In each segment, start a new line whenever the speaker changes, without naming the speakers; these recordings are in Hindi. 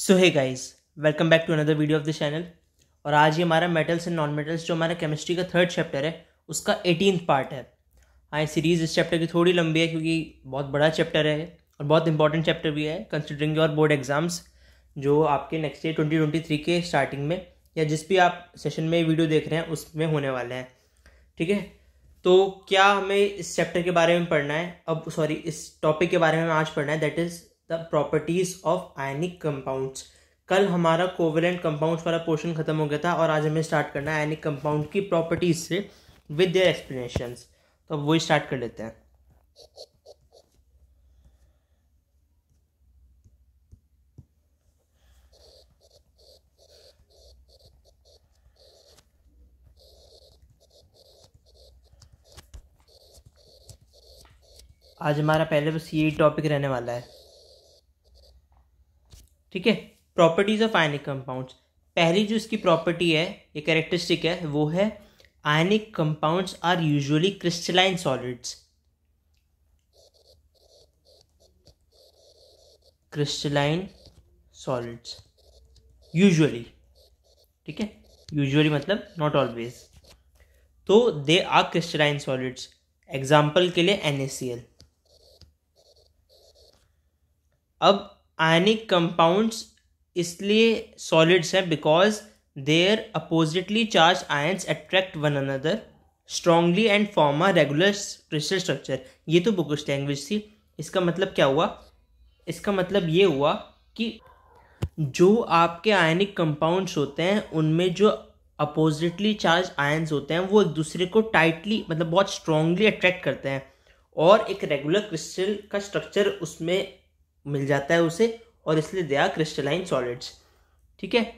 so hi guys welcome back to another video of the channel और आज ये हमारा मेटल्स एंड नॉन मेटल्स जो हमारा केमिस्ट्री का थर्ड चैप्टर है उसका एटीन पार्ट है हाँ सीरीज़ इस चैप्टर की थोड़ी लंबी है क्योंकि बहुत बड़ा चैप्टर है और बहुत इंपॉर्टेंट चैप्टर भी है कंसिडरिंग योर बोर्ड एग्जाम्स जो आपके next year twenty twenty three के स्टार्टिंग में या जिस भी आप सेशन में वीडियो देख रहे हैं उसमें होने वाले हैं ठीक है तो क्या हमें इस चैप्टर के बारे में पढ़ना है अब सॉरी इस टॉपिक के बारे में आज पढ़ना है that is the properties of ionic compounds कल हमारा कोवेलेंट कंपाउंड्स वाला पोर्शन खत्म हो गया था और आज हमें स्टार्ट करना है आयनिक कंपाउंड की प्रॉपर्टीज से विद देयर एक्सप्लेनेशंस तो अब वही स्टार्ट कर लेते हैं आज हमारा पहले बस यही टॉपिक रहने वाला है ठीक है प्रॉपर्टीज ऑफ आयनिक कंपाउंड्स पहली जो इसकी प्रॉपर्टी है ये कैरेक्टरिस्टिक है वो है ionic compounds are usually crystalline solids crystalline solids usually ठीक है यूजुअली मतलब नॉट ऑलवेज तो they are crystalline solids example के लिए एन अब आयनिक कंपाउंड्स इसलिए सॉलिड्स हैं because their oppositely charge ions attract one another strongly and form a regular crystal structure ये तो बुकिश लैंग्वेज थी इसका मतलब क्या हुआ इसका मतलब ये हुआ कि जो आपके आयनिक कंपाउंड्स होते हैं उनमें जो अपोजिटली चार्ज आयन्स होते हैं वो एक दूसरे को टाइटली मतलब बहुत स्ट्रांगली अट्रैक्ट करते हैं और एक रेगुलर क्रिस्टल का स्ट्रक्चर उसमें मिल जाता है उसे और इसलिए दे आर क्रिस्टलाइन सॉलिड्स ठीक है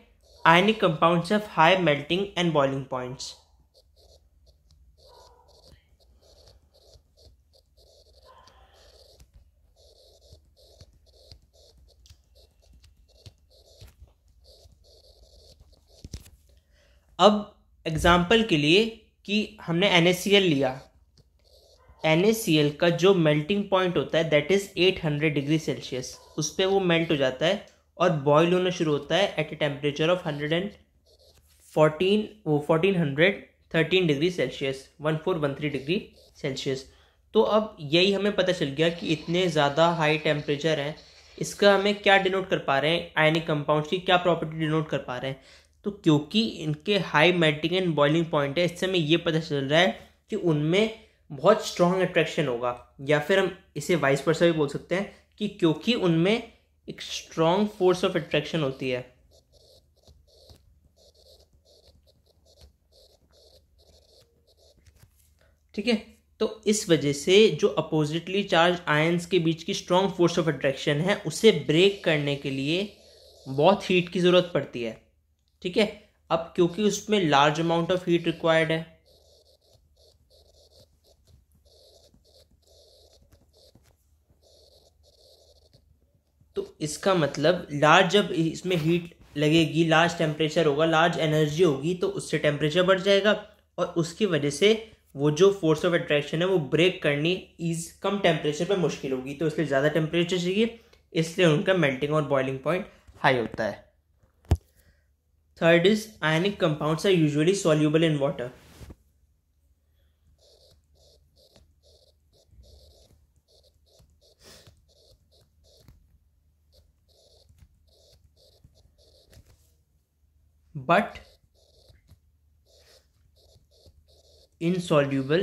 ionic compounds of high melting and boiling points अब एग्जाम्पल के लिए कि हमने एन लिया एन का जो मेल्टिंग पॉइंट होता है दैट इज़ 800 डिग्री सेल्सियस उस पर वो मेल्ट हो जाता है और बॉयल होना शुरू होता है at a temperature of hundred and fourteen वो fourteen hundred thirteen degree Celsius one four one three degree Celsius तो अब यही हमें पता चल गया कि इतने ज़्यादा हाई टेम्परेचर हैं इसका हमें क्या डिनोट कर पा रहे हैं आयनिक कंपाउंड्स की क्या प्रॉपर्टी डिनोट कर पा रहे हैं तो क्योंकि इनके high melting and boiling point है इससे हमें ये पता चल रहा है कि उनमें बहुत स्ट्रॉन्ग अट्रैक्शन होगा या फिर हम इसे वाइस वर्सा भी बोल सकते हैं कि क्योंकि उनमें एक स्ट्रॉन्ग फोर्स ऑफ अट्रैक्शन होती है ठीक है तो इस वजह से जो अपोजिटली चार्ज आयंस के बीच की स्ट्रॉन्ग फोर्स ऑफ अट्रैक्शन है उसे ब्रेक करने के लिए बहुत हीट की ज़रूरत पड़ती है ठीक है अब क्योंकि उसमें large amount of heat required है तो इसका मतलब लार्ज जब इसमें हीट लगेगी लार्ज टेम्परेचर होगा लार्ज एनर्जी होगी तो उससे टेम्परेचर बढ़ जाएगा और उसकी वजह से वो जो फोर्स ऑफ अट्रैक्शन है वो ब्रेक करनी इज कम टेम्परेचर पे मुश्किल होगी तो इसलिए ज़्यादा टेम्परेचर चाहिए इसलिए उनका मेल्टिंग और बॉइलिंग पॉइंट हाई होता है third is ionic compounds are usually soluble in water but insoluble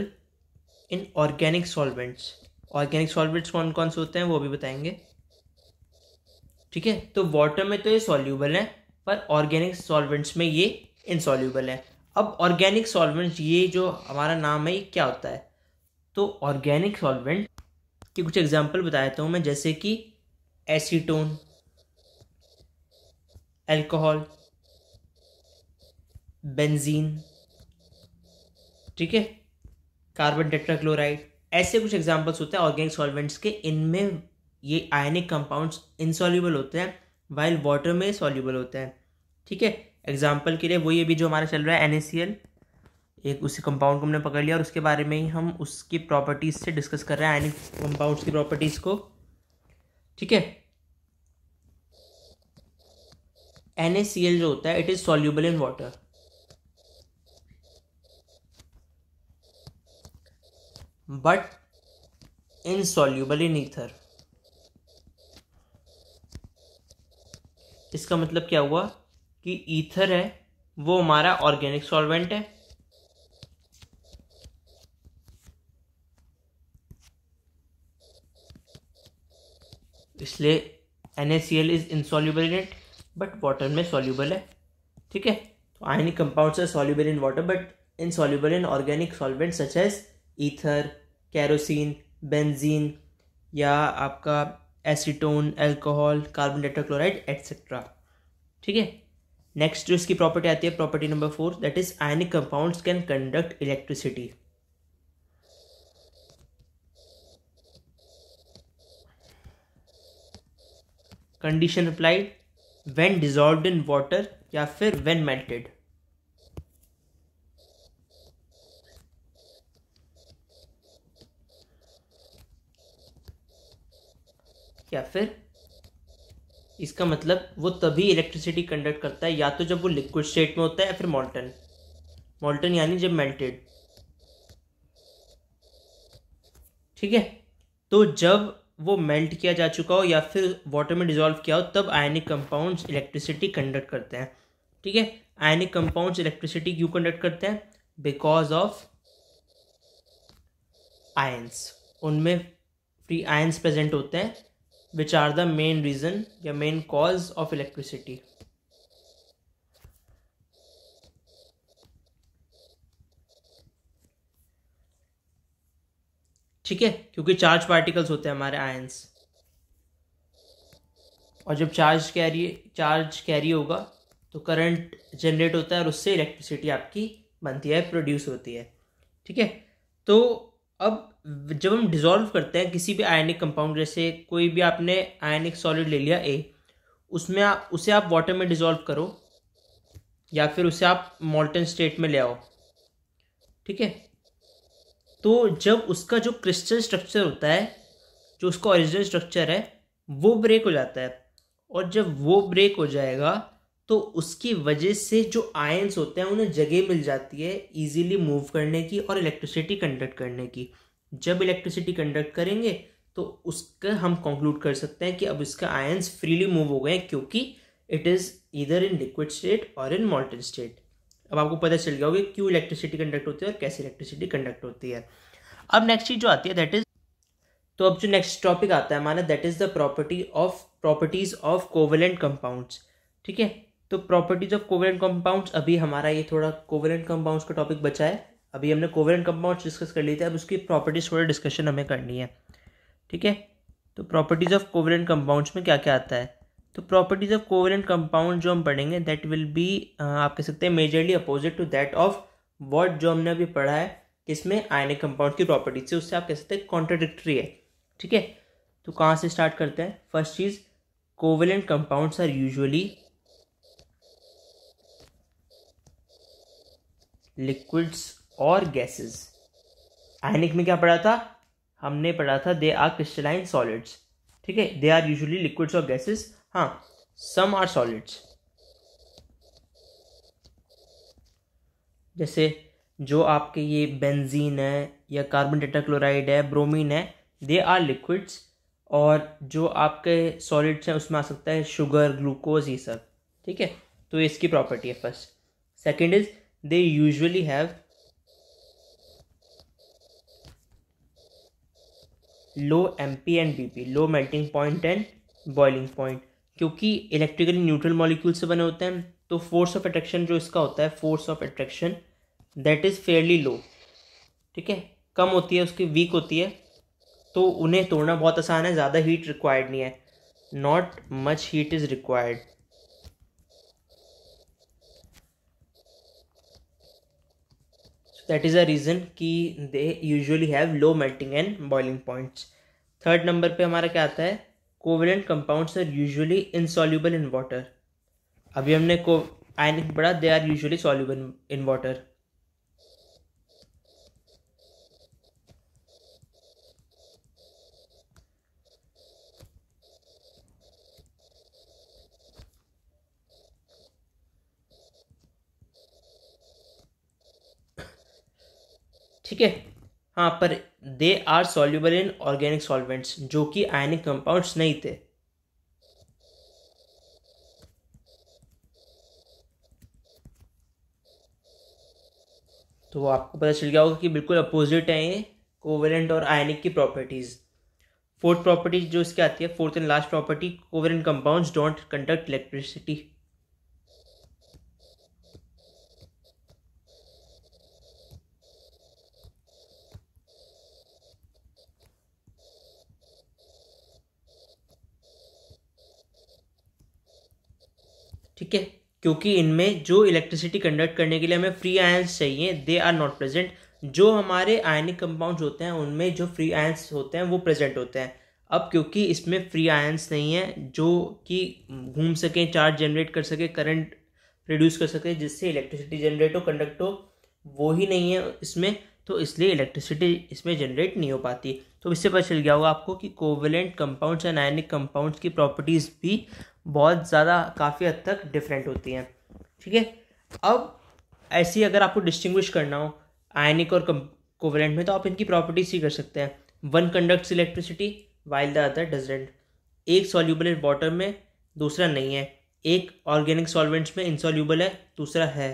in organic solvents organic solvents कौन कौन से होते हैं वो भी बताएंगे ठीक है तो वाटर में तो ये सॉल्यूबल है पर ऑर्गेनिक सॉल्वेंट्स में ये इनसॉल्यूबल है अब ऑर्गेनिक सॉल्वेंट्स ये जो हमारा नाम है ये क्या होता है तो ऑर्गेनिक सॉल्वेंट के कुछ एग्जाम्पल बता देता हूँ मैं जैसे कि एसीटोन एल्कोहल बेंजीन ठीक है कार्बन टेट्राक्लोराइड ऐसे कुछ एग्जांपल्स होते हैं ऑर्गेनिक सॉल्वेंट्स के इनमें ये आयनिक कंपाउंड्स इनसॉल्यूबल होते हैं वाइल वाटर में सॉल्यूबल होते हैं ठीक है एग्जाम्पल के लिए वही अभी जो हमारा चल रहा है एन एक उसी कंपाउंड को हमने पकड़ लिया और उसके बारे में ही हम उसकी प्रॉपर्टीज़ से डिस्कस कर रहे हैं आयनिक कंपाउंड्स की प्रॉपर्टीज़ को ठीक है एन जो होता है it is soluble in water but insoluble in ether इसका मतलब क्या हुआ कि ईथर है वो हमारा ऑर्गेनिक सॉल्वेंट है इसलिए एन is insoluble in it but water में सॉल्यूबल है ठीक है तो ionic compounds are soluble in water but insoluble in organic solvent such as ether kerosene benzene या आपका acetone alcohol carbon tetrachloride etcetera ठीक है नेक्स्ट जो इसकी प्रॉपर्टी आती है property number four that is ionic compounds can conduct electricity condition applied when dissolve in water या फिर व्हेन मेल्टेड या फिर इसका मतलब वो तभी इलेक्ट्रिसिटी कंडक्ट करता है या तो जब वो लिक्विड स्टेट में होता है या फिर मॉल्टन मॉल्टन यानी जब मेल्टेड ठीक है तो जब वो मेल्ट किया जा चुका हो या फिर वाटर में डिजोल्व किया हो तब आयनिक कंपाउंड्स इलेक्ट्रिसिटी कंडक्ट करते हैं ठीक है आयनिक कंपाउंड्स इलेक्ट्रिसिटी क्यों कंडक्ट करते हैं बिकॉज ऑफ आयंस उनमें फ्री आयंस प्रेजेंट होते हैं which are the main reason या मेन कॉज ऑफ इलेक्ट्रिसिटी ठीक है क्योंकि चार्ज पार्टिकल्स होते हैं हमारे आयंस और जब चार्ज कैरी चार्ज कैरी होगा तो करंट जनरेट होता है और उससे इलेक्ट्रिसिटी आपकी बनती है प्रोड्यूस होती है ठीक है तो अब जब हम डिज़ोल्व करते हैं किसी भी आयनिक कंपाउंड जैसे कोई भी आपने आयनिक सॉलिड ले लिया ए उसमें आप उसे आप वाटर में डिज़ोल्व करो या फिर उसे आप मोल्टन स्टेट में ले आओ ठीक है तो जब उसका जो क्रिस्टल स्ट्रक्चर होता है जो उसका ओरिजिनल स्ट्रक्चर है वो ब्रेक हो जाता है और जब वो ब्रेक हो जाएगा तो उसकी वजह से जो आयंस होते हैं उन्हें जगह मिल जाती है इजीली मूव करने की और इलेक्ट्रिसिटी कंडक्ट करने की जब इलेक्ट्रिसिटी कंडक्ट करेंगे तो उसका हम कंक्लूड कर सकते हैं कि अब इसका आयंस फ्रीली मूव हो गए हैं क्योंकि इट इज़ इधर इन लिक्विड स्टेट और इन मॉल्टन स्टेट अब आपको पता चल गया होगा क्यों इलेक्ट्रिसिटी कंडक्ट होती है और कैसे इलेक्ट्रिसिटी कंडक्ट होती है अब नेक्स्ट चीज़ जो आती है दैट इज़ तो अब जो नेक्स्ट टॉपिक आता है हमारा that is the property of properties of covalent compounds ठीक है तो प्रॉपर्टीज ऑफ कोवेलेंट कंपाउंड्स अभी हमारा ये थोड़ा कोवेलेंट कंपाउंड्स का टॉपिक बचा है अभी हमने कोवेलेंट कंपाउंड डिस्कस कर लिए थे अब उसकी प्रॉपर्टीज़ थोड़ी डिस्कशन हमें करनी है ठीक है तो प्रॉपर्टीज़ ऑफ कोवेलेंट कंपाउंड्स में क्या क्या आता है तो प्रॉपर्टीज़ ऑफ कोवेलेंट कंपाउंड जो हम पढ़ेंगे दैट विल बी आप कह सकते हैं majorly opposite to that of word जो हमने अभी पढ़ा है किसमें आयनिक कंपाउंड की प्रॉपर्टीज से उससे आप कह सकते हैं कॉन्ट्राडिक्ट्री है ठीक है तो कहाँ से स्टार्ट करते हैं फर्स्ट चीज़ covalent compounds are usually liquids और गैसेस आयनिक में क्या पढ़ा था हमने पढ़ा था दे आर क्रिस्टलाइन सॉलिड्स ठीक है दे आर यूजुअली लिक्विड्स और गैसेस हाँ सम आर सॉलिड्स जैसे जो आपके ये बेंजीन है या कार्बन टेटाक्लोराइड है ब्रोमीन है दे आर लिक्विड्स और जो आपके सॉलिड्स हैं उसमें आ सकता है शुगर ग्लूकोज ये सब ठीक है तो इसकी प्रॉपर्टी है first second is they usually have low M P and B P low melting point and boiling point क्योंकि इलेक्ट्रिकली न्यूट्रल मॉलिक्यूल से बने होते हैं तो फोर्स ऑफ अट्रैक्शन जो इसका होता है force of attraction that is fairly low ठीक है कम होती है उसकी वीक होती है तो उन्हें तोड़ना बहुत आसान है ज़्यादा हीट रिक्वायर्ड नहीं है not much heat is required that is a reason कि they usually have low melting and boiling points third number पे हमारा क्या आता है covalent compounds are usually insoluble in water अभी हमने को आयनिक पढ़ा they are usually soluble in water ठीक है हाँ पर they are soluble in organic solvents जो कि आयनिक कंपाउंड्स नहीं थे तो आपको पता चल गया होगा कि बिल्कुल अपोजिट है ये कोवेलेंट और आयनिक की प्रॉपर्टीज़ फोर्थ प्रॉपर्टीज जो इसकी आती है fourth and last property covalent compounds don't conduct electricity ठीक है क्योंकि इनमें जो इलेक्ट्रिसिटी कंडक्ट करने के लिए हमें फ्री आयंस चाहिए दे आर नॉट प्रेजेंट जो हमारे आयनिक कंपाउंड्स होते हैं उनमें जो फ्री आयंस होते हैं वो प्रेजेंट होते हैं अब क्योंकि इसमें फ्री आयंस नहीं है जो कि घूम सकें चार्ज जनरेट कर सके करंट प्रोड्यूस कर सके जिससे इलेक्ट्रिसिटी जनरेट हो कंडक्ट हो वो ही नहीं है इसमें तो इसलिए इलेक्ट्रिसिटी इसमें जनरेट नहीं हो पाती तो इससे पता चल गया होगा आपको कि covalent compounds and ionic compounds की प्रॉपर्टीज़ भी बहुत ज़्यादा काफ़ी हद तक डिफरेंट होती हैं ठीक है अब ऐसी अगर आपको डिस्टिंग्विश करना हो आयनिक और कोवेलेंट में तो आप इनकी प्रॉपर्टीज ही कर सकते हैं one conducts electricity while the other doesn't एक सॉल्यूबल इन वाटर में दूसरा नहीं है एक ऑर्गेनिक सॉल्वेंट्स में इंसॉल्यूबल है दूसरा है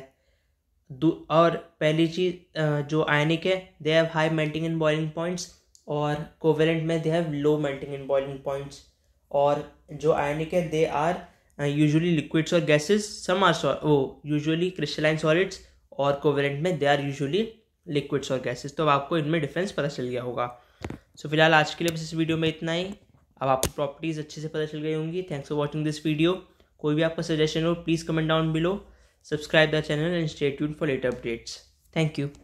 और पहली चीज़ जो आयनिक है they have high melting and boiling points और कोवेलेंट में they have low melting and boiling points और जो आयनिक है दे आर यूजुअली लिक्विड्स और गैसेस सम आर वो यूजुअली क्रिस्टलाइन सॉलिड्स और कोवेलेंट में दे आर यूजुअली लिक्विड्स और गैसेस तो अब आपको इनमें डिफरेंस पता चल गया होगा सो so, फिलहाल आज के लिए बस इस वीडियो में इतना ही अब आपको प्रॉपर्टीज़ अच्छे से पता चल गई होंगी thanks for watching this video कोई भी आपका सजेशन हो please comment down below subscribe the channel and stay tune for later updates thank you